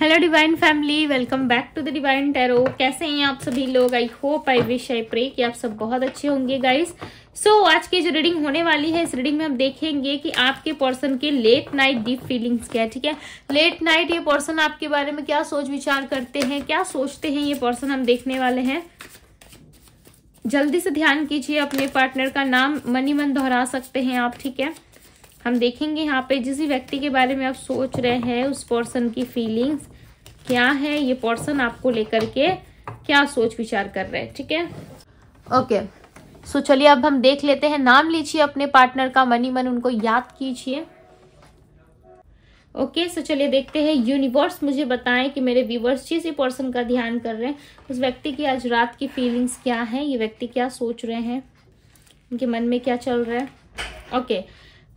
Hello divine family welcome back to the divine tarot कैसे हैं आप सभी लोग I hope I wish I pray कि आप सब बहुत अच्छे होंगे गाइस सो so, आज की जो रीडिंग होने वाली है इस रीडिंग में हम देखेंगे कि आपके पर्सन के लेट नाइट डीप फीलिंग्स क्या है ठीक है लेट नाइट ये पर्सन आपके बारे में क्या सोच विचार करते हैं क्या सोचते हैं ये पर्सन हम देखने वाले हैं जल्दी से ध्यान कीजिए अपने पार्टनर का नाम मनी मन दोहरा सकते हैं आप ठीक है हम देखेंगे यहाँ पे जिस व्यक्ति के बारे में आप सोच रहे हैं उस पर्सन की फीलिंग्स क्या है ये पर्सन आपको लेकर के क्या सोच विचार कर रहे हैं ठीक है ओके सो चलिए अब हम देख लेते हैं नाम लीजिए अपने पार्टनर का मनी मन उनको याद कीजिए ओके सो चलिए देखते हैं यूनिवर्स मुझे बताएं कि मेरे व्यूवर्स जिस पर्सन का ध्यान कर रहे हैं उस व्यक्ति की आज रात की फीलिंग्स क्या है ये व्यक्ति क्या सोच रहे हैं उनके मन में क्या चल रहा है ओके okay,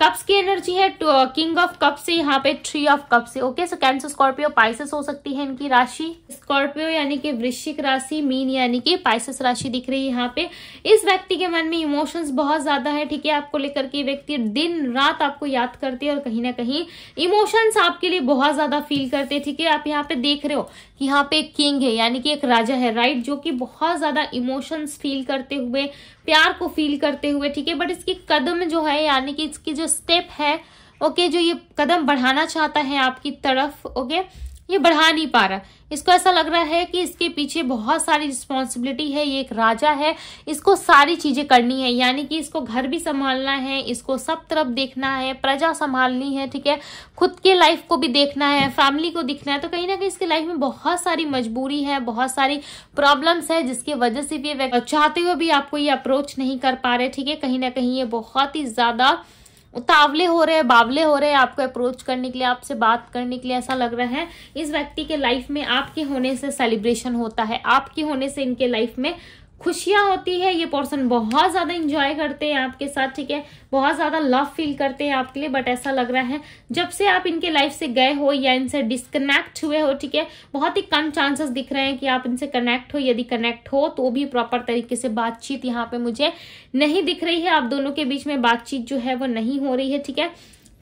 कप्स की एनर्जी है किंग ऑफ कप से यहाँ पे थ्री ऑफ कप से okay so Cancer Scorpio Pisces हो सकती है इनकी राशि स्कॉर्पियो यानी कि वृश्चिक राशि मीन यानी कि पाइसेस राशि दिख रही है यहाँ पे इस व्यक्ति के मन में इमोशंस बहुत ज्यादा है ठीक है आपको लेकर के व्यक्ति दिन रात आपको याद करते हैं और कहीं ना कहीं इमोशंस आपके लिए बहुत ज्यादा फील करते हैं ठीक है आप यहाँ पे देख रहे हो यहाँ पे किंग है यानी कि एक राजा है राइट जो कि बहुत ज़्यादा इमोशंस फील करते हुए प्यार को फील करते हुए ठीक है बट इसकी कदम जो है यानी कि इसकी जो स्टेप है ओके okay, जो ये कदम बढ़ाना चाहता है आपकी तरफ ओके okay? ये बढ़ा नहीं पा रहा इसको ऐसा लग रहा है कि इसके पीछे बहुत सारी रिस्पॉन्सिबिलिटी है ये एक राजा है इसको सारी चीजें करनी है यानी कि इसको घर भी संभालना है इसको सब तरफ देखना है प्रजा संभालनी है ठीक है खुद के लाइफ को भी देखना है फैमिली को दिखना है तो कहीं ना कहीं इसकी लाइफ में बहुत सारी मजबूरी है बहुत सारी प्रॉब्लम्स है जिसकी वजह से भी चाहते हुए भी आपको ये अप्रोच नहीं कर पा रहे ठीक है कहीं ना कहीं ये बहुत ही ज्यादा उतावले हो रहे हैं बावले हो रहे हैं आपको अप्रोच करने के लिए आपसे बात करने के लिए ऐसा लग रहा है इस व्यक्ति के लाइफ में आपके होने से सेलिब्रेशन होता है आपके होने से इनके लाइफ में खुशियाँ होती है ये पर्सन बहुत ज़्यादा इंजॉय करते हैं आपके साथ ठीक है बहुत ज़्यादा लव फील करते हैं आपके लिए बट ऐसा लग रहा है जब से आप इनके लाइफ से गए हो या इनसे डिस्कनेक्ट हुए हो ठीक है बहुत ही कम चांसेस दिख रहे हैं कि आप इनसे कनेक्ट हो यदि कनेक्ट हो तो भी प्रॉपर तरीके से बातचीत यहाँ पे मुझे नहीं दिख रही है आप दोनों के बीच में बातचीत जो है वो नहीं हो रही है ठीक है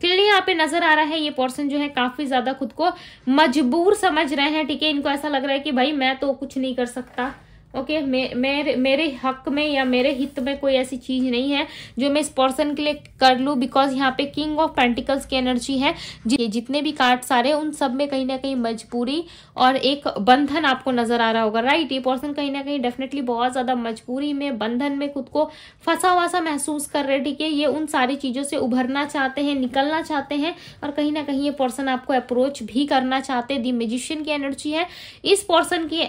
क्लियर यहाँ पे नजर आ रहा है ये पर्सन जो है काफी ज्यादा खुद को मजबूर समझ रहे हैं ठीक है इनको ऐसा लग रहा है कि भाई मैं तो कुछ नहीं कर सकता ओके okay, मे, मेरे मेरे हक में या मेरे हित में कोई ऐसी चीज नहीं है जो मैं इस पर्सन के लिए कर लूँ बिकॉज यहाँ पे किंग ऑफ पेंटिकल्स की एनर्जी है जि, जितने भी कार्ड सारे उन सब में कहीं ना कहीं मजबूरी और एक बंधन आपको नजर आ रहा होगा राइट ये पर्सन कहीं ना कहीं डेफिनेटली बहुत ज्यादा मजबूरी में बंधन में खुद को फंसा वासा महसूस कर रहे ठीक है ये उन सारी चीजों से उभरना चाहते हैं निकलना चाहते हैं और कहीं ना कहीं ये पर्सन आपको अप्रोच भी करना चाहते दी मेजिशियन की एनर्जी है इस पर्सन की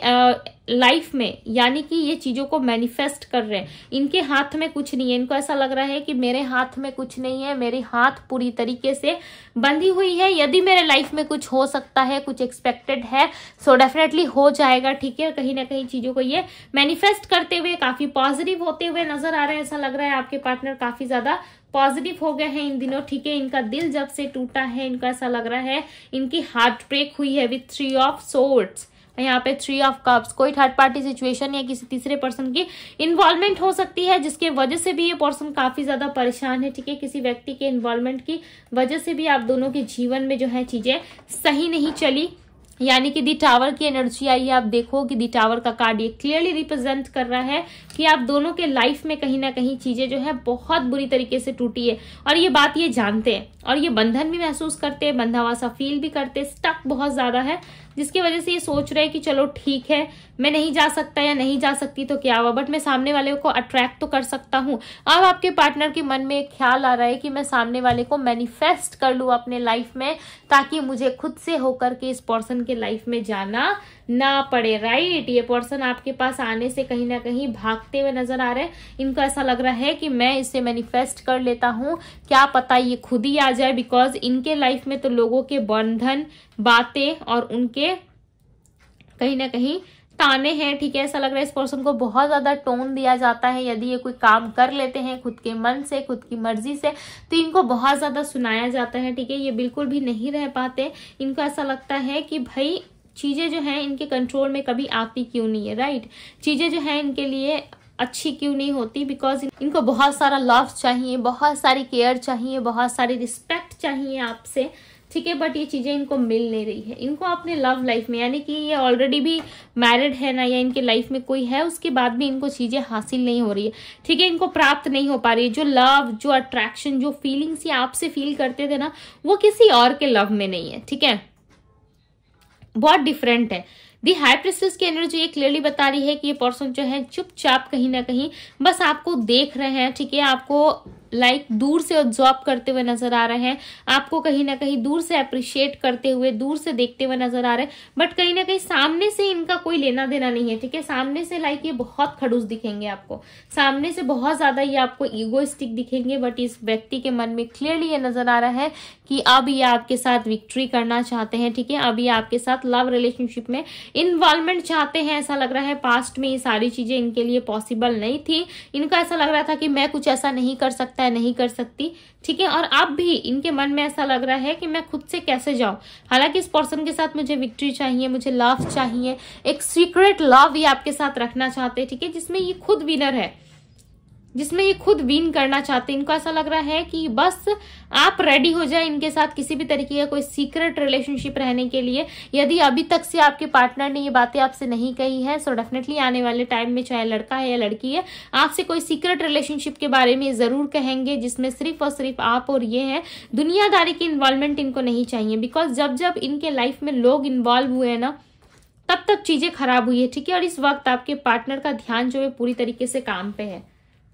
लाइफ में यानी कि ये चीज़ों को मैनिफेस्ट कर रहे हैं इनके हाथ में कुछ नहीं है इनको ऐसा लग रहा है कि मेरे हाथ में कुछ नहीं है मेरे हाथ पूरी तरीके से बंधी हुई है यदि मेरे लाइफ में कुछ हो सकता है कुछ एक्सपेक्टेड है सो so डेफिनेटली हो जाएगा ठीक है कहीं ना कहीं चीज़ों को ये मैनिफेस्ट करते हुए काफ़ी पॉजिटिव होते हुए नजर आ रहे हैं ऐसा लग रहा है आपके पार्टनर काफ़ी ज़्यादा पॉजिटिव हो गए हैं इन दिनों ठीक है इनका दिल जब से टूटा है इनका ऐसा लग रहा है इनकी हार्ट ब्रेक हुई है विथ थ्री ऑफ सोर्ट्स यहाँ पे थ्री ऑफ कप्स कोई थर्ड पार्टी सिचुएशन या किसी तीसरे पर्सन की इन्वॉल्वमेंट हो सकती है जिसके वजह से भी ये पर्सन काफी ज्यादा परेशान है ठीक है किसी व्यक्ति के इन्वॉल्वमेंट की वजह से भी आप दोनों के जीवन में जो है चीजें सही नहीं चली यानी कि दी टावर की एनर्जी आई है आप देखो कि दी टावर का कार्ड ये क्लियरली रिप्रेजेंट कर रहा है कि आप दोनों के लाइफ में कहीं ना कहीं चीज़ें जो है बहुत बुरी तरीके से टूटी है और ये बात ये जानते हैं और ये बंधन भी महसूस करते हैं बंधावासा सा फील भी करते स्टक बहुत ज़्यादा है जिसकी वजह से ये सोच रहे हैं कि चलो ठीक है मैं नहीं जा सकता या नहीं जा सकती तो क्या हुआ बट मैं सामने वाले को अट्रैक्ट तो कर सकता हूँ अब आपके पार्टनर के मन में एक ख्याल आ रहा है कि मैं सामने वाले को मैनिफेस्ट कर लू अपने लाइफ में ताकि मुझे खुद से होकर के इस पर्सन के लाइफ में जाना ना पड़े राइट ये पर्सन आपके पास आने से कहीं ना कहीं भागते हुए नजर आ रहे हैं इनको ऐसा लग रहा है कि मैं इसे मैनिफेस्ट कर लेता हूँ क्या पता ये खुद ही आ जाए बिकॉज इनके लाइफ में तो लोगों के बंधन बातें और उनके कहीं ना कहीं ताने हैं ठीक है ऐसा लग रहा है इस पर्सन को बहुत ज़्यादा टोन दिया जाता है यदि ये कोई काम कर लेते हैं खुद के मन से खुद की मर्जी से तो इनको बहुत ज़्यादा सुनाया जाता है ठीक है ये बिल्कुल भी नहीं रह पाते इनको ऐसा लगता है कि भाई चीज़ें जो हैं इनके कंट्रोल में कभी आती क्यों नहीं है राइट चीज़ें जो हैं इनके लिए अच्छी क्यों नहीं होती बिकॉज इनको बहुत सारा लव चाहिए बहुत सारी केयर चाहिए बहुत सारी रिस्पेक्ट चाहिए आपसे ठीक है बट ये चीज़ें इनको मिल नहीं रही है इनको अपने लव लाइफ में यानी कि ये ऑलरेडी भी मैरिड है ना या इनके लाइफ में कोई है उसके बाद भी इनको चीज़ें हासिल नहीं हो रही है ठीक है इनको प्राप्त नहीं हो पा रही है जो लव जो अट्रैक्शन जो फीलिंग्स ये आपसे फील करते थे ना वो किसी और के लव में नहीं है ठीक है बहुत डिफरेंट है दी हाई प्रेसिस की एनर्जी ये क्लियरली बता रही है कि ये पर्सन जो है चुपचाप कहीं ना कहीं बस आपको देख रहे हैं ठीक है आपको लाइक दूर से ऑब्जॉर्व करते हुए नजर आ रहे हैं आपको कहीं ना कहीं दूर से अप्रिशिएट करते हुए दूर से देखते हुए नजर आ रहे हैं बट कहीं ना कहीं सामने से इनका कोई लेना देना नहीं है ठीक है सामने से लाइक ये बहुत खड़ूस दिखेंगे आपको सामने से बहुत ज्यादा ये आपको ईगोइस्टिक दिखेंगे बट इस व्यक्ति के मन में क्लियरली ये नजर आ रहा है कि अब ये आपके साथ विक्ट्री करना चाहते हैं ठीक है अब ये आपके साथ लव रिलेशनशिप में इन्वॉल्वमेंट चाहते हैं ऐसा लग रहा है पास्ट में ये सारी चीजें इनके लिए पॉसिबल नहीं थी इनका ऐसा लग रहा था कि मैं कुछ ऐसा नहीं कर सकता तय नहीं कर सकती ठीक है और अब भी इनके मन में ऐसा लग रहा है कि मैं खुद से कैसे जाऊं हालांकि इस पर्सन के साथ मुझे विक्ट्री चाहिए मुझे लव चाहिए एक सीक्रेट लव ये आपके साथ रखना चाहते हैं ठीक है जिसमें ये खुद विनर है जिसमें ये खुद विन करना चाहते हैं इनको ऐसा लग रहा है कि बस आप रेडी हो जाए इनके साथ किसी भी तरीके का कोई सीक्रेट रिलेशनशिप रहने के लिए यदि अभी तक से आपके पार्टनर ने ये बातें आपसे नहीं कही है सो डेफिनेटली आने वाले टाइम में चाहे लड़का है या लड़की है आपसे कोई सीक्रेट रिलेशनशिप के बारे में ज़रूर कहेंगे जिसमें सिर्फ और सिर्फ आप और ये है दुनियादारी की इन्वॉल्वमेंट इनको नहीं चाहिए बिकॉज जब जब इनके लाइफ में लोग इन्वॉल्व हुए हैं ना तब तक चीज़ें खराब हुई है ठीक है और इस वक्त आपके पार्टनर का ध्यान जो है पूरी तरीके से काम पे है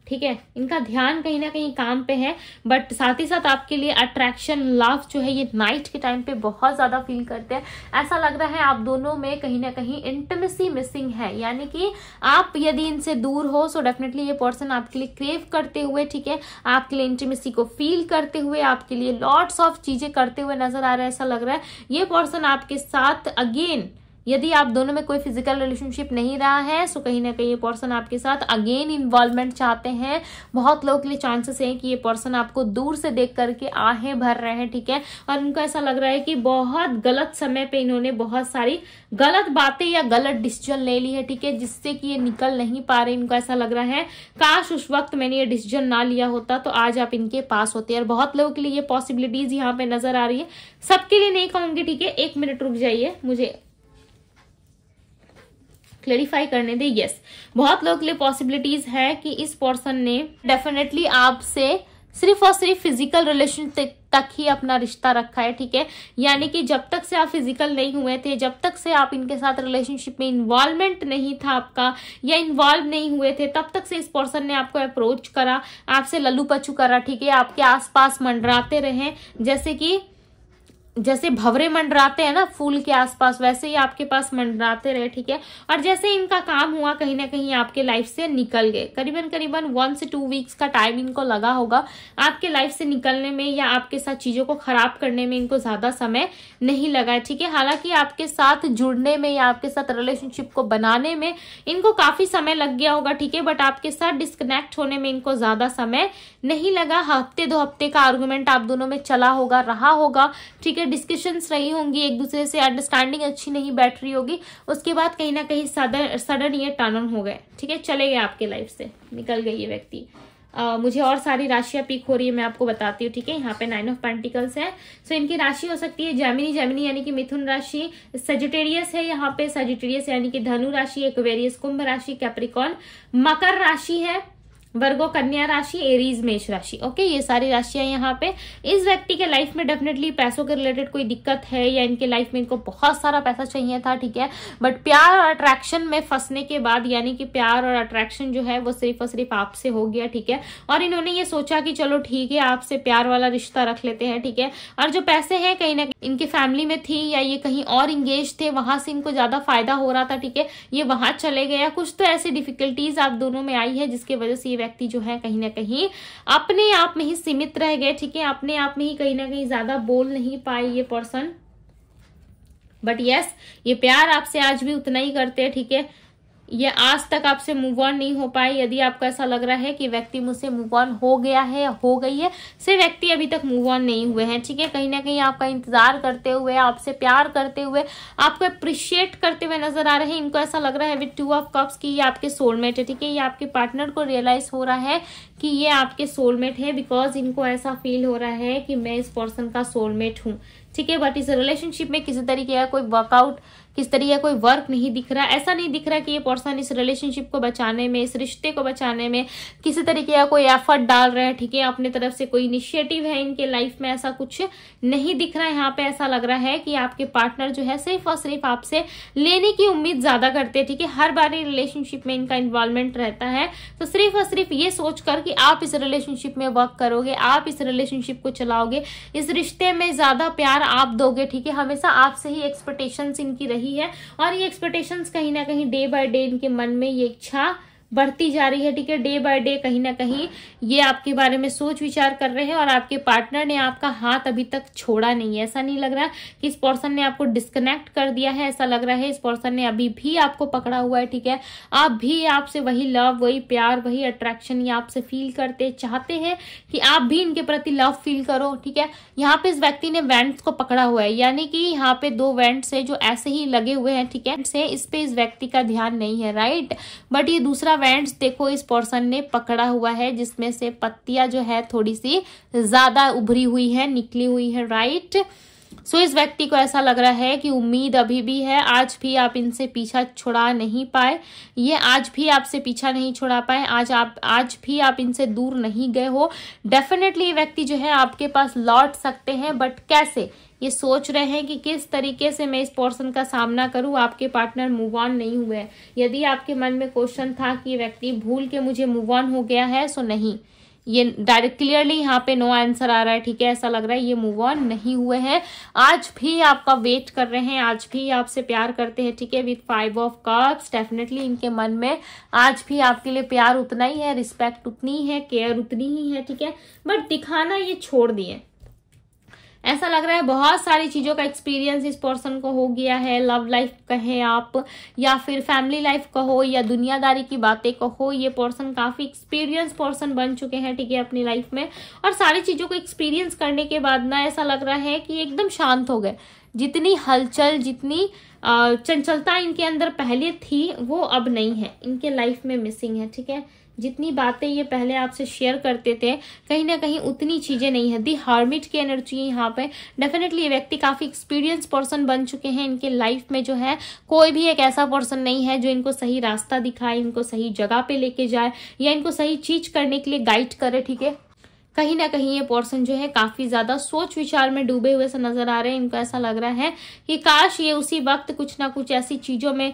ठीक है इनका ध्यान कहीं ना कहीं काम पे है बट साथ ही साथ आपके लिए अट्रैक्शन लव जो है ये नाइट के टाइम पे बहुत ज़्यादा फील करते हैं ऐसा लग रहा है आप दोनों में कहीं ना कहीं इंटमेसी मिसिंग है यानी कि आप यदि इनसे दूर हो सो डेफिनेटली ये पर्सन आपके लिए क्रेव करते हुए ठीक है आपके लिए इंटमेसी को फील करते हुए आपके लिए लॉट्स ऑफ चीज़ें करते हुए नजर आ रहा है ऐसा लग रहा है ये पर्सन आपके साथ अगेन यदि आप दोनों में कोई फिजिकल रिलेशनशिप नहीं रहा है सो कहीं ना कहीं ये पर्सन आपके साथ अगेन इन्वॉल्वमेंट चाहते हैं बहुत लोगों के लिए चांसेस है कि ये पर्सन आपको दूर से देख करके आहें भर रहे हैं ठीक है और इनको ऐसा लग रहा है कि बहुत गलत समय पे इन्होंने बहुत सारी गलत बातें या गलत डिसीजन ले ली है ठीक है जिससे कि ये निकल नहीं पा रहे इनको ऐसा लग रहा है काश उस वक्त मैंने ये डिसीजन ना लिया होता तो आज आप इनके पास होते और बहुत लोगों के लिए ये पॉसिबिलिटीज यहाँ पे नजर आ रही है सबके लिए नहीं कहूंगी ठीक है एक मिनट रुक जाइए मुझे क्लेरिफाई करने दें यस बहुत लोग के लिए पॉसिबिलिटीज है कि इस पर्सन ने डेफिनेटली आपसे सिर्फ और सिर्फ फिजिकल रिलेशन तक ही अपना रिश्ता रखा है ठीक है यानी कि जब तक से आप फिजिकल नहीं हुए थे जब तक से आप इनके साथ रिलेशनशिप में इन्वॉल्वमेंट नहीं था आपका या इन्वॉल्व नहीं हुए थे तब तक से इस पर्सन ने आपको अप्रोच करा आपसे लल्लू पचू करा ठीक है आपके आसपास मंडराते रहे जैसे कि जैसे भवरे मंडराते हैं ना फूल के आसपास वैसे ही आपके पास मंडराते रहे ठीक है और जैसे इनका काम हुआ कहीं ना कहीं आपके लाइफ से निकल गए करीबन करीबन वन से टू वीक्स का टाइम इनको लगा होगा आपके लाइफ से निकलने में या आपके साथ चीज़ों को खराब करने में इनको ज़्यादा समय नहीं लगा है ठीक है हालांकि आपके साथ जुड़ने में या आपके साथ रिलेशनशिप को बनाने में इनको काफ़ी समय लग गया होगा ठीक है बट आपके साथ डिस्कनेक्ट होने में इनको ज़्यादा समय नहीं लगा हफ्ते दो हफ्ते का आर्गूमेंट आप दोनों में चला होगा रहा होगा ठीक है डिस्कशंस रही होंगी एक दूसरे से अंडरस्टैंडिंग अच्छी नहीं बैठ रही होगी उसके बाद कहीं ना कहीं सडन सडन ये टर्न हो गए ठीक है चले गए आपके लाइफ से निकल गई ये व्यक्ति Uh, मुझे और सारी राशियाँ पिक हो रही है मैं आपको बताती हूँ ठीक है यहाँ पे नाइन ऑफ पेंटिकल्स है सो so, इनकी राशि हो सकती है जैमिनी जैमिनी यानी कि मिथुन राशि सजिटेरियस है यहाँ पे सजिटेरियस यानी कि धनु राशि एक वेरियस कुंभ राशि कैप्रिकॉन मकर राशि है वर्गो कन्या राशि एरीज मेष राशि ओके ये सारी राशियां यहाँ पे इस व्यक्ति के लाइफ में डेफिनेटली पैसों के रिलेटेड कोई दिक्कत है या इनके लाइफ में इनको बहुत सारा पैसा चाहिए था ठीक है बट प्यार और अट्रैक्शन में फंसने के बाद यानी कि प्यार और अट्रैक्शन जो है वो सिर्फ और सिर्फ आपसे हो गया ठीक है और इन्होंने ये सोचा कि चलो ठीक है आपसे प्यार वाला रिश्ता रख लेते हैं ठीक है और जो पैसे है कहीं ना कहीं इनकी फैमिली में थी या ये कहीं और इंगेज थे वहां से इनको ज्यादा फायदा हो रहा था ठीक है ये वहां चले गया कुछ तो ऐसी डिफिकल्टीज आप दोनों में आई है जिसकी वजह से ये व्यक्ति जो है कहीं ना कहीं अपने आप में ही सीमित रह गए ठीक है अपने आप में ही कहीं ना कहीं ज्यादा बोल नहीं पाए ये पर्सन बट यस yes, ये प्यार आपसे आज भी उतना ही करते हैं ठीक है थीके? ये आज तक आपसे मूव ऑन नहीं हो पाए यदि आपको ऐसा लग रहा है कि व्यक्ति मुझसे मूव ऑन हो गया है हो गई है से व्यक्ति अभी तक मूव ऑन नहीं हुए हैं ठीक है कहीं ना कहीं आपका इंतजार करते हुए आपसे प्यार करते हुए आपको अप्रिशिएट करते हुए नजर आ रहे हैं इनको ऐसा लग रहा है विद टू ऑफ कप्स की ये आपके सोलमेट है ठीक है ये आपके पार्टनर को रियलाइज हो रहा है कि ये आपके सोलमेट है बिकॉज इनको ऐसा फील हो रहा है कि मैं इस पर्सन का सोलमेट हूँ ठीक है बट इस रिलेशनशिप में किसी तरीके का कोई वर्कआउट किस तरीके का कोई वर्क नहीं दिख रहा ऐसा नहीं दिख रहा कि ये पर्सन इस रिलेशनशिप को बचाने में इस रिश्ते को बचाने में किसी तरीके का कोई एफर्ट डाल रहा है ठीक है अपने तरफ से कोई इनिशिएटिव है इनके लाइफ में ऐसा कुछ नहीं दिख रहा है यहाँ पे ऐसा लग रहा है कि आपके पार्टनर जो है सिर्फ और सिर्फ आपसे लेने की उम्मीद ज्यादा करते हैं ठीक है हर बार रिलेशनशिप में इनका इन्वॉल्वमेंट रहता है तो सिर्फ और सिर्फ ये सोचकर कि आप इस रिलेशनशिप में वर्क करोगे आप इस रिलेशनशिप को चलाओगे इस रिश्ते में ज़्यादा प्यार आप दोगे ठीक है हमेशा आपसे ही एक्सपेक्टेशंस इनकी रही है और ये एक्सपेक्टेशंस कहीं ना कहीं डे बाय डे इनके मन में ये इच्छा बढ़ती जा रही है ठीक है डे बाय डे कहीं ना कहीं ये आपके बारे में सोच विचार कर रहे हैं और आपके पार्टनर ने आपका हाथ अभी तक छोड़ा नहीं है ऐसा नहीं लग रहा कि इस पर्सन ने आपको डिस्कनेक्ट कर दिया है ऐसा लग रहा है इस पर्सन ने अभी भी आपको पकड़ा हुआ है ठीक है आप भी आपसे वही लव वही प्यार वही अट्रैक्शन ये आपसे फील करते चाहते हैं कि आप भी इनके प्रति लव फील करो ठीक है यहाँ पे इस व्यक्ति ने वेंट्स को पकड़ा हुआ है यानी कि यहाँ पे दो वेंट्स है जो ऐसे ही लगे हुए हैं ठीक है इस पे इस व्यक्ति का ध्यान नहीं है राइट बट ये दूसरा फ्रेंड्स देखो इस पोर्सन ने पकड़ा हुआ है जिसमें से पत्तियां जो है थोड़ी सी ज्यादा उभरी हुई है निकली हुई है राइट right? सो इस व्यक्ति को ऐसा लग रहा है कि उम्मीद अभी भी है आज भी आप इनसे पीछा छुड़ा नहीं पाए ये आज भी आपसे पीछा नहीं छुड़ा पाए आज आप आज भी आप इनसे दूर नहीं गए हो डेफिनेटली ये व्यक्ति जो है आपके पास लौट सकते हैं बट कैसे ये सोच रहे हैं कि किस तरीके से मैं इस पोर्सन का सामना करूं आपके पार्टनर मूव ऑन नहीं हुए यदि आपके मन में क्वेश्चन था कि ये व्यक्ति भूल के मुझे मूव ऑन हो गया है सो नहीं ये डायरेक्ट क्लियरली यहाँ पे नो आंसर आ रहा है ठीक है ऐसा लग रहा है ये मूव ऑन नहीं हुए हैं आज भी आपका वेट कर रहे हैं आज भी आपसे प्यार करते हैं ठीक है with five of cups definitely इनके मन में आज भी आपके लिए प्यार उतना ही है रिस्पेक्ट उतनी है केयर उतनी ही है ठीक है बट दिखाना ये छोड़ दिए ऐसा लग रहा है बहुत सारी चीज़ों का एक्सपीरियंस इस पर्सन को हो गया है लव लाइफ कहें आप या फिर फैमिली लाइफ कहो या दुनियादारी की बातें कहो ये पर्सन काफ़ी एक्सपीरियंस पर्सन बन चुके हैं ठीक है अपनी लाइफ में और सारी चीज़ों को एक्सपीरियंस करने के बाद ना ऐसा लग रहा है कि एकदम शांत हो गए जितनी हलचल जितनी चंचलता इनके अंदर पहले थी वो अब नहीं है इनके लाइफ में मिसिंग है ठीक है जितनी बातें ये पहले आपसे शेयर करते थे कहीं ना कहीं उतनी चीज़ें नहीं है दी हार्मिट की एनर्जी यहाँ पे डेफिनेटली ये व्यक्ति काफ़ी एक्सपीरियंस पर्सन बन चुके हैं इनके लाइफ में जो है कोई भी एक ऐसा पर्सन नहीं है जो इनको सही रास्ता दिखाए इनको सही जगह पे लेके जाए या इनको सही चीज करने के लिए गाइड करे ठीक है कहीं ना कहीं ये पर्सन जो है काफी ज्यादा सोच विचार में डूबे हुए से नजर आ रहे हैं इनको ऐसा लग रहा है कि काश ये उसी वक्त कुछ ना कुछ ऐसी चीजों में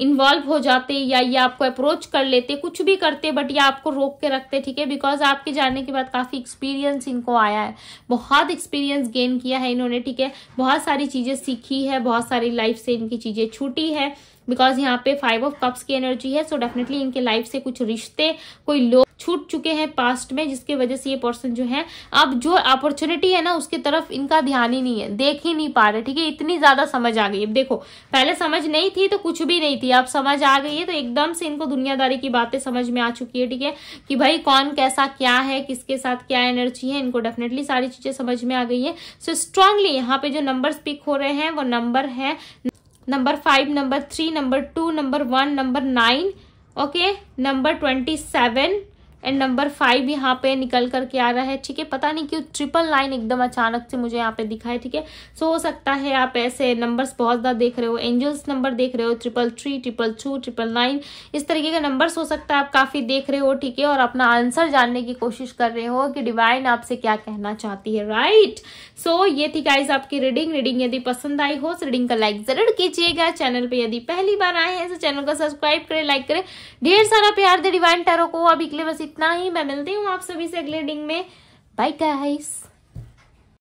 इन्वॉल्व हो जाते या ये आपको अप्रोच कर लेते कुछ भी करते बट ये आपको रोक के रखते ठीक है बिकॉज आपके जाने के बाद काफ़ी एक्सपीरियंस इनको आया है बहुत एक्सपीरियंस गेन किया है इन्होंने ठीक है बहुत सारी चीज़ें सीखी है बहुत सारी लाइफ से इनकी चीज़ें छूटी है बिकॉज यहाँ पे फाइव ऑफ कप्स की एनर्जी है सो so डेफिनेटली इनके लाइफ से कुछ रिश्ते कोई लोग छूट चुके हैं पास्ट में जिसके वजह से ये पर्सन जो है अब जो अपॉर्चुनिटी है ना उसके तरफ इनका ध्यान ही नहीं है देख ही नहीं पा रहे ठीक है इतनी ज्यादा समझ आ गई अब देखो पहले समझ नहीं थी तो कुछ भी नहीं थी अब समझ आ गई है तो एकदम से इनको दुनियादारी की बातें समझ में आ चुकी है ठीक है कि भाई कौन कैसा क्या है किसके साथ क्या एनर्जी है इनको डेफिनेटली सारी चीजें समझ में आ गई है सो स्ट्रांगली यहाँ पे जो नंबर पिक हो रहे हैं वो नंबर है number five number three number two number one number nine okay number twenty seven and number five यहाँ पे निकल करके आ रहा है ठीक है पता नहीं क्यों ट्रिपल लाइन एकदम अचानक से मुझे यहाँ पे दिखा है ठीक है सो हो सकता है आप ऐसे नंबर्स बहुत ज़्यादा देख रहे हो एंजल्स नंबर देख रहे हो triple three triple two triple nine इस तरीके का नंबर्स हो सकता है आप काफ़ी देख रहे हो ठीक है और अपना आंसर जानने की कोशिश कर रहे हो कि डिवाइन आपसे क्या कहना चाहती है राइट सो so, ये थी गाइज आपकी रीडिंग रीडिंग यदि पसंद आई हो तो रीडिंग का लाइक जरूर कीजिएगा चैनल पे यदि पहली बार आए हैं तो चैनल को सब्सक्राइब करें लाइक करें ढेर सारा प्यार दे डिवाइन टैरो को अभी के लिए बस इतना ही मैं मिलती हूँ आप सभी से अगले डिंग में बाय गाइस